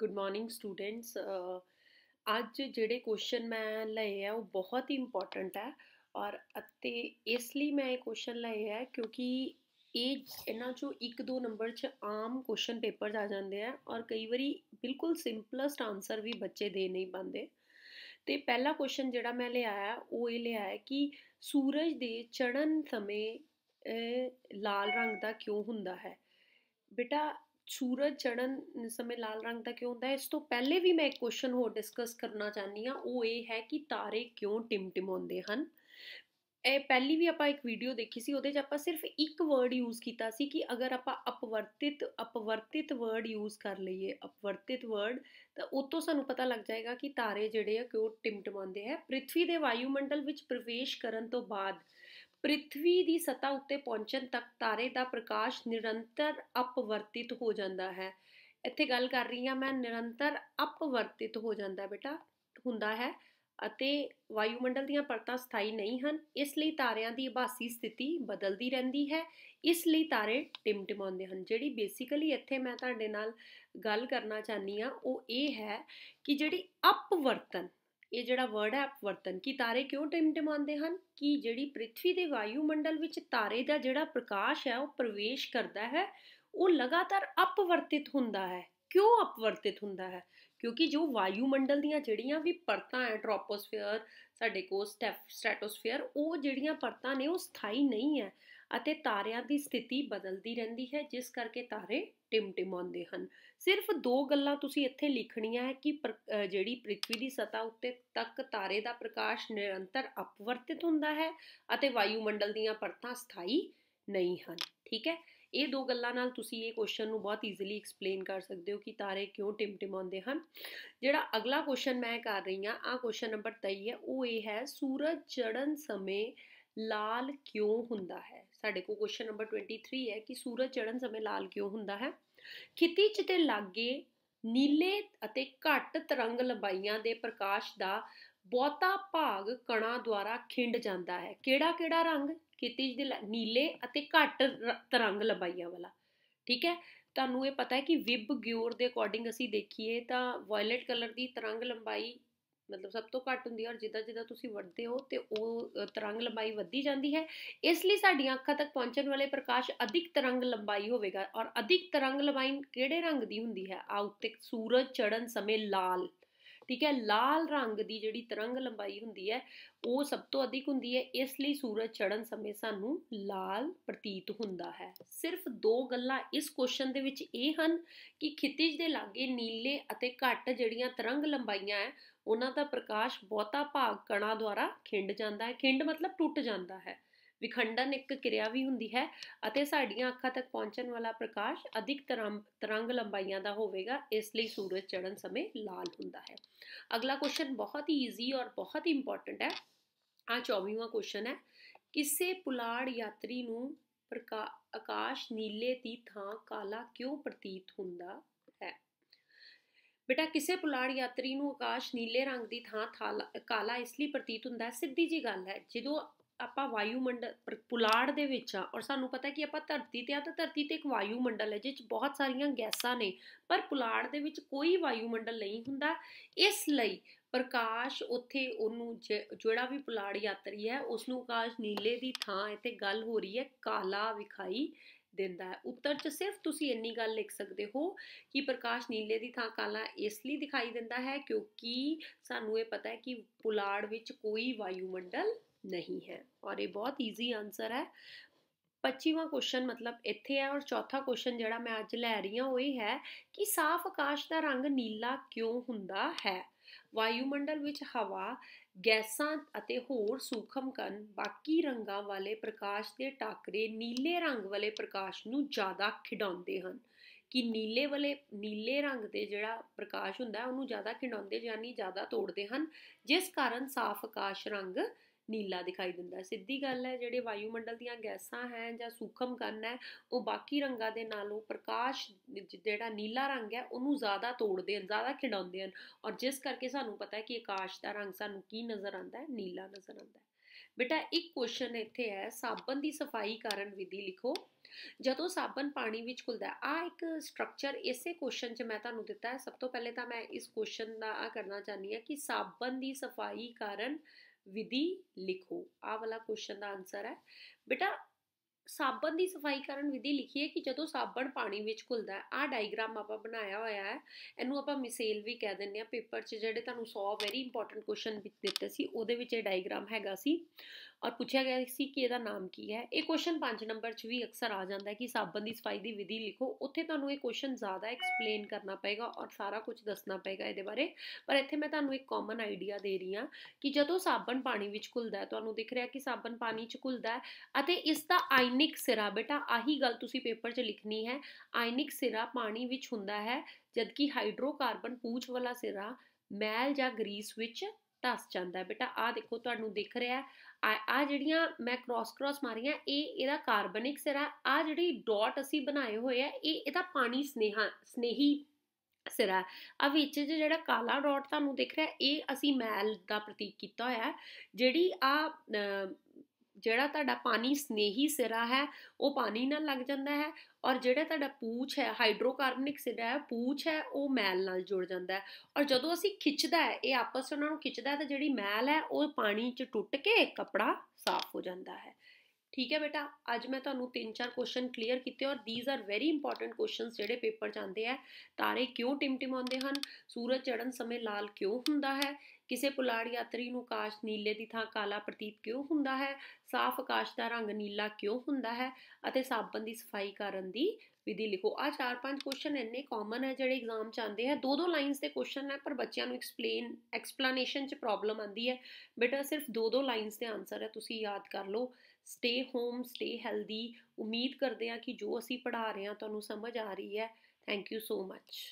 good morning students ਅੱਜ ਜਿਹੜੇ question ਮੈਂ ਲਏ ਆ ਉਹ ਬਹੁਤ ਹੀ ਇੰਪੋਰਟੈਂਟ ਹੈ ਔਰ ਅਤੇ ਇਸ ਲਈ ਮੈਂ ਇਹ ਕੁਐਸਚਨ ਲਏ ਆ ਕਿਉਂਕਿ ਇਹ ਇਹਨਾਂ ਚੋਂ ਇੱਕ ਦੋ ਨੰਬਰ 'ਚ ਆਮ ਕੁਐਸਚਨ ਪੇਪਰਸ ਆ ਜਾਂਦੇ ਆ ਔਰ ਕਈ ਵਾਰੀ ਬਿਲਕੁਲ ਸਿੰਪਲੈਸਟ ਆਨਸਰ ਵੀ ਬੱਚੇ ਦੇ ਨਹੀਂ ਪਾਉਂਦੇ ਤੇ ਪਹਿਲਾ ਕੁਐਸਚਨ ਜਿਹੜਾ ਮੈਂ ਲਿਆ ਆ ਉਹ ਇਹ ਲਿਆ ਹੈ ਕਿ ਸੂਰਜ ਦੇ ਚੜਨ ਸਮੇਂ ਲਾਲ ਰੰਗ ਦਾ ਕਿਉਂ ਹੁੰਦਾ ਹੈ ਬੇਟਾ ਸੂਰਜ ਚੜਨ ਸਮੇਂ ਲਾਲ ਰੰਗ ਦਾ ਕਿਉਂ ਹੁੰਦਾ ਹੈ ਇਸ ਤੋਂ ਪਹਿਲੇ ਵੀ ਮੈਂ ਇੱਕ ਕੁਐਸਚਨ ਹੋਰ ਡਿਸਕਸ ਕਰਨਾ ਚਾਹਨੀ ਆ ਉਹ ਇਹ ਹੈ ਕਿ ਤਾਰੇ ਕਿਉਂ ਟਿਮਟਿਮਾਉਂਦੇ ਹਨ ਇਹ ਪਹਿਲੀ ਵੀ ਆਪਾਂ ਇੱਕ ਵੀਡੀਓ ਦੇਖੀ ਸੀ ਉਹਦੇ 'ਚ ਆਪਾਂ ਸਿਰਫ ਇੱਕ ਵਰਡ ਯੂਜ਼ ਕੀਤਾ ਸੀ ਕਿ ਅਗਰ ਆਪਾਂ ਅਪਵਰਤਿਤ ਅਪਵਰਤਿਤ ਵਰਡ ਯੂਜ਼ ਕਰ ਲਈਏ ਅਪਵਰਤਿਤ ਵਰਡ ਤਾਂ ਉਹ ਤੋਂ ਸਾਨੂੰ ਪਤਾ ਲੱਗ ਜਾਏਗਾ ਕਿ ਤਾਰੇ ਜਿਹੜੇ ਆ ਕਿਉਂ ਟਿਮਟਮਾਉਂਦੇ ਆ ਪ੍ਰithvi ਦੇ ਵਾਯੂਮੰਡਲ ਵਿੱਚ ਪ੍ਰਵੇਸ਼ ਕਰਨ ਤੋਂ ਬਾਅਦ ਪ੍ਰਿਥਵੀ ਦੀ ਸਤਾ ਉੱਤੇ ਪਹੁੰਚਣ ਤੱਕ ਤਾਰੇ ਦਾ ਪ੍ਰਕਾਸ਼ ਨਿਰੰਤਰ ਅਪਵਰਤਿਤ ਹੋ ਜਾਂਦਾ ਹੈ ਇੱਥੇ ਗੱਲ ਕਰ ਰਹੀ ਹਾਂ ਮੈਂ ਨਿਰੰਤਰ ਅਪਵਰਤਿਤ ਹੋ ਜਾਂਦਾ ਬੇਟਾ ਹੁੰਦਾ ਹੈ ਅਤੇ ਵਾਯੂਮੰਡਲ ਦੀਆਂ ਪਰਤਾਂ ਸਥਾਈ ਨਹੀਂ ਹਨ ਇਸ ਲਈ ਤਾਰਿਆਂ ਦੀ ਆਭਾਸੀ ਸਥਿਤੀ ਬਦਲਦੀ ਰਹਿੰਦੀ ਹੈ ਇਸ ਲਈ ਤਾਰੇ ਟਿਮਟਿਮਾਉਂਦੇ ਹਨ ਜਿਹੜੀ ਬੇਸਿਕਲੀ ਇੱਥੇ ਮੈਂ ਤੁਹਾਡੇ ਨਾਲ ਗੱਲ ਕਰਨਾ ਚਾਹਨੀ ਆ ਉਹ ਇਹ ਹੈ ਕਿ ਜਿਹੜੀ ਅਪਵਰਤਨ ਇਹ ਜਿਹੜਾ ਵਰਡ ਹੈ ਅਪਵਰਤਨ ਕੀ ਤਾਰੇ ਕਿਉਂ ਟਿਮਟਿਮਾਉਂਦੇ ਹਨ ਕਿ ਜਿਹੜੀ ਪ੍ਰithvi ਦੇ ਵਾਯੂਮੰਡਲ ਵਿੱਚ ਤਾਰੇ ਦਾ ਜਿਹੜਾ ਪ੍ਰਕਾਸ਼ ਹੈ ਉਹ ਪ੍ਰਵੇਸ਼ ਕਰਦਾ ਹੈ ਉਹ ਲਗਾਤਾਰ ਅਪਵਰਤਿਤ ਹੁੰਦਾ ਹੈ ਕਿਉਂ ਅਪਵਰਤਿਤ ਹੁੰਦਾ ਹੈ ਕਿਉਂਕਿ ਜੋ ਵਾਯੂਮੰਡਲ ਦੀਆਂ ਜਿਹੜੀਆਂ ਵੀ ਪਰਤਾਂ ਹੈ ਟ੍ਰੋਪੋਸਫੀਅਰ ਸਾਡੇ ਕੋਲ ਸਟੈਟੋਸਫੀਅਰ ਉਹ ਜਿਹੜੀਆਂ ਪਰਤਾਂ ਨੇ ਉਹ ਸਥਾਈ ਨਹੀਂ ਹੈ ਅਤੇ ਤਾਰਿਆਂ ਦੀ ਸਥਿਤੀ ਬਦਲਦੀ ਰਹਿੰਦੀ ਹੈ ਜਿਸ ਕਰਕੇ ਤਾਰੇ ਟਿਮਟਿਮਾਉਂਦੇ ਹਨ ਸਿਰਫ ਦੋ ਗੱਲਾਂ ਤੁਸੀਂ ਇੱਥੇ ਲਿਖਣੀਆਂ ਹੈ ਕਿ ਜਿਹੜੀ ਪ੍ਰithvi ਦੀ ਸਤਾ ਉੱਤੇ ਤੱਕ ਤਾਰੇ ਦਾ ਪ੍ਰਕਾਸ਼ ਨਿਰੰਤਰ ਅਪਵਰਤਿਤ ਹੁੰਦਾ ਹੈ ਅਤੇ ਵਾਯੂਮੰਡਲ ਦੀਆਂ ਪਰਤਾਂ ਸਥਾਈ ਨਹੀਂ ਹਨ ਠੀਕ ਹੈ ਇਹ ਦੋ ਗੱਲਾਂ ਨਾਲ ਤੁਸੀਂ ਇਹ ਕੁਐਸਚਨ ਨੂੰ ਬਹੁਤ ਈਜ਼ੀਲੀ ਐਕਸਪਲੇਨ ਕਰ ਸਕਦੇ ਹੋ ਕਿ ਤਾਰੇ ਕਿਉਂ ਟਿਮਟਿਮਾਉਂਦੇ ਹਨ ਜਿਹੜਾ ਅਗਲਾ ਕੁਐਸਚਨ ਮੈਂ ਕਰ ਰਹੀ ਹਾਂ ਆ ਕੁਐਸਚਨ ਨੰਬਰ 23 ਹੈ ਉਹ ਇਹ ਹੈ ਸੂਰਜ ਚੜਨ ਸਮੇਂ ਲਾਲ ਕਿਉਂ ਹੁੰਦਾ ਹੈ ਸਾਡੇ ਕੋਲ ਕੁਐਸਚਨ ਨੰਬਰ 23 ਹੈ ਕਿ ਸੂਰਜ ਚੜ੍ਹਨ ਸਮੇਂ ਲਾਲ ਕਿਉਂ ਹੁੰਦਾ ਹੈ ਚ ਤੇ ਲਾਗੇ ਨੀਲੇ ਅਤੇ ਘੱਟ ਤਰੰਗ ਲੰਬਾਈਆਂ ਦੇ ਪ੍ਰਕਾਸ਼ ਦਾ ਬਹੁਤਾ ਭਾਗ ਕਣਾਂ ਦੁਆਰਾ ਖਿੰਡ ਜਾਂਦਾ ਹੈ ਕਿਹੜਾ ਕਿਹੜਾ ਰੰਗ ਖਿਤਿਜ ਦੇ ਨੀਲੇ ਅਤੇ ਘੱਟ ਤਰੰਗ ਲੰਬਾਈਆਂ ਵਾਲਾ ਠੀਕ ਹੈ ਤੁਹਾਨੂੰ ਇਹ ਪਤਾ ਹੈ ਕਿ ਵਿਬ ਗਿਓਰ ਦੇ ਅਕੋਰਡਿੰਗ ਅਸੀਂ ਦੇਖੀਏ ਤਾਂ ਵਾਇਲਟ ਕਲਰ ਦੀ ਤਰੰਗ ਲੰਬਾਈ ਮਤਲਬ ਸਭ ਤੋਂ ਘੱਟ ਹੁੰਦੀ ਹੈ ਔਰ ਜਿੱਦਾਂ ਜਿੱਦਾਂ ਤੁਸੀਂ ਵੱਧਦੇ ਹੋ ਤੇ ਉਹ ਤਰੰਗ ਲੰਬਾਈ ਵੱਧਦੀ ਜਾਂਦੀ ਹੈ ਇਸ ਲਈ ਸਾਡੀਆਂ ਅੱਖਾਂ ਤੱਕ ਪਹੁੰਚਣ ਵਾਲੇ ਪ੍ਰਕਾਸ਼ ਅਧਿਕ ਤਰੰਗ ਲੰਬਾਈ ਹੋਵੇਗਾ ਔਰ ਅਧਿਕ ਤਰੰਗ ਲੰਬਾਈ ਕਿਹੜੇ ਰੰਗ ਦੀ ਹੁੰਦੀ ਹੈ ਆ ਉੱਤੇ ਸੂਰਜ ਚੜਨ ਸਮੇਂ ਲਾਲ ਠੀਕ ਹੈ ਲਾਲ ਰੰਗ ਦੀ ਜਿਹੜੀ ਤਰੰਗ ਲੰਬਾਈ ਹੁੰਦੀ ਹੈ ਉਹ ਸਭ ਤੋਂ ਅਧਿਕ ਹੁੰਦੀ ਹੈ ਇਸ ਲਈ ਸੂਰਜ ਚੜਨ ਸਮੇਂ ਸਾਨੂੰ ਲਾਲ ਪ੍ਰਤੀਤ ਹੁੰਦਾ ਹੈ ਸਿਰਫ ਦੋ ਗੱਲਾਂ ਇਸ ਕੁਐਸਚਨ ਦੇ ਵਿੱਚ ਇਹ ਹਨ ਕਿ ਖਿਤਿਜ ਦੇ ਲਾਗੇ ਨੀਲੇ ਅਤੇ ਘੱਟ ਜਿਹੜੀਆਂ ਤਰੰਗ ਲੰਬਾਈਆਂ ਹੈ ਉਹਨਾਂ ਦਾ ਪ੍ਰਕਾਸ਼ ਬਹੁਤਾ ਭਾਗ ਕਣਾ ਦੁਆਰਾ ਖਿੰਡ ਜਾਂਦਾ ਹੈ ਖਿੰਡ ਮਤਲਬ ਟੁੱਟ ਜਾਂਦਾ ਹੈ ਵਿਖੰਡਨ ਇੱਕ ਕਿਰਿਆ ਵੀ ਹੁੰਦੀ ਹੈ ਅਤੇ ਸਾਡੀਆਂ ਅੱਖਾਂ ਤੱਕ ਪਹੁੰਚਣ ਵਾਲਾ ਪ੍ਰਕਾਸ਼ ਅਧਿਕ ਤਰੰਗ ਲੰਬਾਈਆਂ ਦਾ ਹੋਵੇਗਾ ਇਸ ਲਈ ਸੂਰਜ ਚੜ੍ਹਨ ਸਮੇਂ ਲਾਲ ਹੁੰਦਾ ਹੈ ਅਗਲਾ ਕੁਐਸਚਨ ਬਹੁਤ ਹੀ ਈਜ਼ੀ ਔਰ ਬਹੁਤ ਹੀ ਇੰਪੋਰਟੈਂਟ ਹੈ ਆ 24ਵਾਂ ਕੁਐਸਚਨ ਹੈ ਕਿਸੇ ਪੁਲਾੜ ਯਾਤਰੀ ਨੂੰ ਪ੍ਰਕਾਸ਼ ਨੀਲੇ ਦੀ ਥਾਂ ਕਾਲਾ ਕਿਉਂ ਪ੍ਰਤੀਤ ਹੁੰਦਾ ਬੇਟਾ ਕਿਸੇ ਪੁਲਾੜ ਯਾਤਰੀ ਨੂੰ ਆਕਾਸ਼ ਨੀਲੇ ਰੰਗ ਦੀ ਥਾਂ ਕਾਲਾ ਇਸ ਲਈ ਪ੍ਰਤੀਤ ਹੁੰਦਾ ਸਿੱਧੀ ਜੀ ਗੱਲ ਹੈ ਜਦੋਂ ਆਪਾਂ ਵਾਯੂ ਮੰਡਲ ਪੁਲਾੜ ਦੇ ਵਿੱਚ ਆ ਔਰ ਸਾਨੂੰ ਪਤਾ ਕਿ ਆਪਾਂ ਧਰਤੀ ਤੇ ਆ ਤਾਂ ਧਰਤੀ ਤੇ ਇੱਕ ਵਾਯੂ ਮੰਡਲ ਹੈ ਜਿਸ ਵਿੱਚ ਬਹੁਤ ਸਾਰੀਆਂ ਗੈਸਾਂ ਨੇ ਪਰ ਪੁਲਾੜ ਦੇ ਵਿੱਚ ਕੋਈ ਵਾਯੂ ਮੰਡਲ ਨਹੀਂ ਹੁੰਦਾ ਇਸ ਲਈ ਪ੍ਰਕਾਸ਼ ਉੱਥੇ ਉਹਨੂੰ ਜਿਹੜਾ ਵੀ ਪੁਲਾੜ ਯਾਤਰੀ ਹੈ ਉਸ ਨੂੰ ਆਕਾਸ਼ ਨੀਲੇ ਦੀ ਥਾਂ ਇੱਥੇ ਗੱਲ ਹੋ ਰਹੀ ਹੈ ਕਾਲਾ ਵਿਖਾਈ ਦਿੰਦਾ ਹੈ ਉੱਤਰ 'ਚ ਸਿਰਫ ਤੁਸੀਂ ਇੰਨੀ ਗੱਲ ਲਿਖ ਸਕਦੇ ਹੋ ਕਿ ਪ੍ਰਕਾਸ਼ ਨੀਲੇ ਦੀ ਥਾਂ ਕਾਲਾ ਇਸ ਲਈ ਦਿਖਾਈ ਦਿੰਦਾ ਹੈ ਕਿਉਂਕਿ ਸਾਨੂੰ ਇਹ ਪਤਾ ਹੈ ਕਿ ਪੁਲਾੜ ਵਿੱਚ ਕੋਈ ਵਾਯੂਮੰਡਲ ਨਹੀਂ ਹੈ ਔਰ ਇਹ ਬਹੁਤ ਈਜ਼ੀ ਆਨਸਰ ਹੈ 25ਵਾਂ ਕੁਐਸਚਨ ਮਤਲਬ ਇੱਥੇ ਹੈ ਔਰ ਚੌਥਾ ਕੁਐਸਚਨ ਜਿਹੜਾ ਮੈਂ ਅੱਜ ਲੈ ਰਹੀ ਹਾਂ ਉਹ ਇਹ ਹੈ ਕਿ ਸਾਫ਼ ਆਕਾਸ਼ ਦਾ ਰੰਗ ਨੀਲਾ ਕਿਉਂ ਹੁੰਦਾ ਹੈ ਵਾਯੂਮੰਡਲ ਵਿੱਚ ਹਵਾ ਗੈਸਾਂ ਅਤੇ ਹੋਰ ਸੂਖਮ ਕਣ ਬਾਕੀ ਰੰਗਾਂ ਵਾਲੇ ਪ੍ਰਕਾਸ਼ ਦੇ ਟਾਕਰੇ ਨੀਲੇ ਰੰਗ ਵਾਲੇ ਪ੍ਰਕਾਸ਼ ਨੂੰ ਜ਼ਿਆਦਾ ਖਿਡਾਉਂਦੇ ਹਨ ਕਿ ਨੀਲੇ ਵਾਲੇ ਨੀਲੇ ਰੰਗ ਦੇ ਜਿਹੜਾ ਪ੍ਰਕਾਸ਼ ਹੁੰਦਾ ਉਹਨੂੰ ਜ਼ਿਆਦਾ ਖਿਡਾਉਂਦੇ ਜਾਨੀ ਜ਼ਿਆਦਾ ਤੋੜਦੇ ਹਨ ਜਿਸ ਕਾਰਨ ਸਾਫ਼ ਆਕਾਸ਼ ਰੰਗ ਨੀਲਾ ਦਿਖਾਈ ਦਿੰਦਾ ਹੈ ਸਿੱਧੀ ਗੱਲ ਹੈ ਜਿਹੜੇ ਵਾਯੂਮੰਡਲ ਦੀਆਂ ਗੈਸਾਂ ਹੈ ਜਾਂ ਸੂਖਮ ਕਣ ਹੈ ਉਹ ਬਾਕੀ ਰੰਗਾਂ ਦੇ ਨਾਲੋਂ ਪ੍ਰਕਾਸ਼ ਜਿਹੜਾ ਨੀਲਾ ਰੰਗ ਹੈ ਉਹਨੂੰ ਜ਼ਿਆਦਾ ਤੋੜਦੇ ਹਨ ਜ਼ਿਆਦਾ ਖਿਡਾਉਂਦੇ ਹਨ ਔਰ ਜਿਸ ਕਰਕੇ ਸਾਨੂੰ ਪਤਾ ਹੈ ਕਿ ਆਕਾਸ਼ ਦਾ ਰੰਗ ਸਾਨੂੰ ਕੀ ਨਜ਼ਰ ਆਉਂਦਾ ਹੈ ਨੀਲਾ ਨਜ਼ਰ ਆਉਂਦਾ ਹੈ ਬੇਟਾ ਇੱਕ ਕੁਐਸਚਨ ਇੱਥੇ ਹੈ ਸਾਬਣ ਦੀ ਸਫਾਈ ਕਰਨ ਵਿਧੀ ਲਿਖੋ ਜਦੋਂ ਸਾਬਣ ਪਾਣੀ ਵਿੱਚ ਘੁਲਦਾ ਆ ਇੱਕ ਸਟਰਕਚਰ ਇਸੇ ਕੁਐਸਚਨ 'ਚ ਮੈਂ ਤੁਹਾਨੂੰ ਦਿੱਤਾ ਹੈ ਸਭ ਤੋਂ ਪਹਿਲੇ ਤਾਂ ਮੈਂ ਇਸ ਕੁਐਸਚਨ ਦਾ ਆ ਕਰਨਾ ਚਾਹਨੀ ਹੈ ਕਿ ਸਾਬਣ ਦੀ ਸਫਾਈ ਕਰਨ ਵਿਧੀ ਲਿਖੋ ਆ ਵਾਲਾ ਕੁਐਸਚਨ ਦਾ ਆਨਸਰ ਹੈ ਬੇਟਾ ਸਾਬਣ ਦੀ ਸਫਾਈ ਕਰਨ ਵਿਧੀ ਲਿਖੀ ਹੈ ਕਿ ਜਦੋਂ ਸਾਬਣ ਪਾਣੀ ਵਿੱਚ ਘੁਲਦਾ ਹੈ ਆ ਡਾਇਗਰਾਮ ਆਪਾਂ ਬਣਾਇਆ ਹੋਇਆ ਹੈ ਇਹਨੂੰ ਆਪਾਂ ਮਿਸੇਲ ਵੀ ਕਹਿ ਦਿੰਦੇ ਆ ਪੇਪਰ 'ਚ ਜਿਹੜੇ ਤੁਹਾਨੂੰ 100 ਵੈਰੀ ਇੰਪੋਰਟੈਂਟ ਕੁਐਸਚਨ ਵਿੱਚ ਦਿੱਤੇ ਸੀ ਉਹਦੇ ਵਿੱਚ ਇਹ ਡਾਇਗਰਾਮ ਹੈਗਾ ਸੀ ਔਰ ਪੁੱਛਿਆ ਗਿਆ ਸੀ ਕਿ ਇਹਦਾ ਨਾਮ ਕੀ ਹੈ ਇਹ ਕੁਐਸਚਨ 5 ਨੰਬਰ 'ਚ ਵੀ ਅਕਸਰ ਆ ਜਾਂਦਾ ਹੈ ਕਿ ਸਾਬਣ ਦੀ ਸਫਾਈ ਦੀ ਵਿਧੀ ਲਿਖੋ ਉੱਥੇ ਤੁਹਾਨੂੰ ਇਹ ਕੁਐਸਚਨ ਜ਼ਿਆਦਾ ਐਕਸਪਲੇਨ ਕਰਨਾ ਪਏਗਾ ਔਰ ਸਾਰਾ ਕੁਝ ਦੱਸਣਾ ਪਏਗਾ ਇਹਦੇ ਬਾਰੇ ਪਰ ਇੱਥੇ ਮੈਂ ਤੁਹਾਨੂੰ ਇੱਕ ਕਾਮਨ ਆਈਡੀਆ ਦੇ ਰਹੀ ਹਾਂ ਕਿ ਜਦੋਂ ਸਾਬਣ ਪਾਣੀ ਵਿੱਚ ਘੁਲਦਾ ਹੈ ਤੁਹਾਨੂੰ ਦਿਖ ਰਿਹਾ ਕਿ ਸਾਬਣ ਪਾਣੀ 'ਚ ਘੁਲਦਾ ਹੈ ਅਤੇ ਇਸ ਦਾ ਆਇਨਿਕ ਸਿਰਾ ਬੇਟਾ ਆਹੀ ਗੱਲ ਤੁਸੀਂ ਪੇਪਰ 'ਚ ਲਿਖਣੀ ਹੈ ਆਇਨਿਕ ਸਿਰਾ ਪਾਣੀ ਵਿੱਚ ਹੁੰਦਾ ਹੈ ਜਦਕਿ ਹਾਈਡਰੋਕਾਰਬਨ ਪੂਛ ਵਾਲਾ ਸਿਰਾ ਮੈਲ ਜਾਂ ਗਰੀਸ ਵਿੱਚ ਟਸ ਜਾਂਦਾ ਹੈ ਬੇਟਾ ਆ ਦੇਖੋ ਤੁਹਾਨੂੰ ਦਿਖ ਰਿਹਾ ਆ ਜਿਹੜੀਆਂ ਮੈਂ ਕ੍ਰਾਸ ਕ੍ਰਾਸ ਮਾਰੀਆਂ ਇਹ ਇਹਦਾ ਕਾਰਬਨਿਕ ਸਿਰਾ ਆ ਜਿਹੜੀ ਡਾਟ ਅਸੀਂ ਬਣਾਏ ਹੋਏ ਆ ਇਹ ਇਹਦਾ ਪਾਣੀ ਸਨੇਹਾ ਸਨੇਹੀ ਸਿਰਾ ਆ ਵਿੱਚ ਜਿਹੜਾ ਕਾਲਾ ਡਾਟ ਤੁਹਾਨੂੰ ਦਿਖ ਰਿਹਾ ਇਹ ਅਸੀਂ ਮੈਲ ਦਾ ਪ੍ਰਤੀਕ ਕੀਤਾ ਹੋਇਆ ਜਿਹੜੀ ਆ ਜਿਹੜਾ ਤੁਹਾਡਾ ਪਾਣੀ ਸਨੇਹੀ ਸਿਰਾ ਹੈ ਉਹ ਪਾਣੀ ਨਾਲ ਲੱਗ ਜਾਂਦਾ ਹੈ ਔਰ ਜਿਹੜਾ ਤੁਹਾਡਾ ਪੂਛ ਹੈ ਹਾਈਡਰੋਕਾਰਬਨਿਕ ਸਿਰਾ ਹੈ ਪੂਛ ਹੈ ਉਹ ਮੈਲ ਨਾਲ ਜੁੜ ਜਾਂਦਾ ਹੈ ਔਰ ਜਦੋਂ ਅਸੀਂ ਖਿੱਚਦਾ ਹੈ ਇਹ ਆਪਸ ਵਿੱਚ ਉਹਨਾਂ ਨੂੰ ਖਿੱਚਦਾ ਹੈ ਤਾਂ ਜਿਹੜੀ ਮੈਲ ਹੈ ਉਹ ਪਾਣੀ 'ਚ ਟੁੱਟ ਕੇ ਕਪੜਾ ਸਾਫ਼ ਹੋ ਜਾਂਦਾ ਹੈ ਠੀਕ ਹੈ ਬੇਟਾ ਅੱਜ ਮੈਂ ਤੁਹਾਨੂੰ ਤਿੰਨ ਚਾਰ ਕੁਐਸਚਨ ਕਲੀਅਰ ਕੀਤੇ ਔਰ these are very important questions ਜਿਹੜੇ ਪੇਪਰ 'ਚ ਆਉਂਦੇ ਆ ਤਾਰੇ ਕਿਉਂ ਟਿਮਟਿਮਾਉਂਦੇ ਹਨ ਸੂਰਜ ਚੜ੍ਹਨ ਸਮੇਂ ਲਾਲ ਕਿਉਂ ਹੁੰਦਾ ਹੈ ਕਿਸੇ ਪੁਲਾੜ ਯਾਤਰੀ ਨੂੰ ਆਕਾਸ਼ ਨੀਲੇ ਦੀ ਥਾਂ ਕਾਲਾ ਪ੍ਰਤੀਤ ਕਿਉਂ ਹੁੰਦਾ ਹੈ ਸਾਫ਼ ਆਕਾਸ਼ ਦਾ ਰੰਗ ਨੀਲਾ ਕਿਉਂ ਹੁੰਦਾ ਹੈ ਅਤੇ ਸਾਬਣ ਦੀ ਸਫਾਈ ਕਰਨ ਦੀ ਵਿਧੀ ਲਿਖੋ ਆ ਚਾਰ ਪੰਜ ਕੁਐਸਚਨ ਇੰਨੇ ਕਾਮਨ ਹੈ ਜਿਹੜੇ ਐਗਜ਼ਾਮ ਚ ਆਉਂਦੇ ਹੈ ਦੋ ਦੋ ਲਾਈਨਸ ਦੇ ਕੁਐਸਚਨ ਹੈ ਪਰ ਬੱਚਿਆਂ ਨੂੰ ਐਕਸਪਲੇਨ ਐਕਸਪਲੇਨੇਸ਼ਨ ਚ ਪ੍ਰੋਬਲਮ ਆਂਦੀ ਹੈ ਬੇਟਾ ਸਿਰਫ ਦੋ ਦੋ ਲਾਈਨਸ ਦੇ ਆਨਸਰ ਹੈ ਤੁਸੀਂ ਯਾਦ ਕਰ ਲਓ ਸਟੇ ਹੋਮ ਸਟੇ ਹੈਲਦੀ ਉਮੀਦ ਕਰਦੇ ਹਾਂ ਕਿ ਜੋ ਅਸੀਂ ਪੜ੍ਹਾ ਰਹੇ ਹਾਂ ਤੁਹਾਨੂੰ ਸਮਝ ਆ ਰਹੀ ਹੈ ਥੈਂਕ ਯੂ ਸੋ ਮੱਚ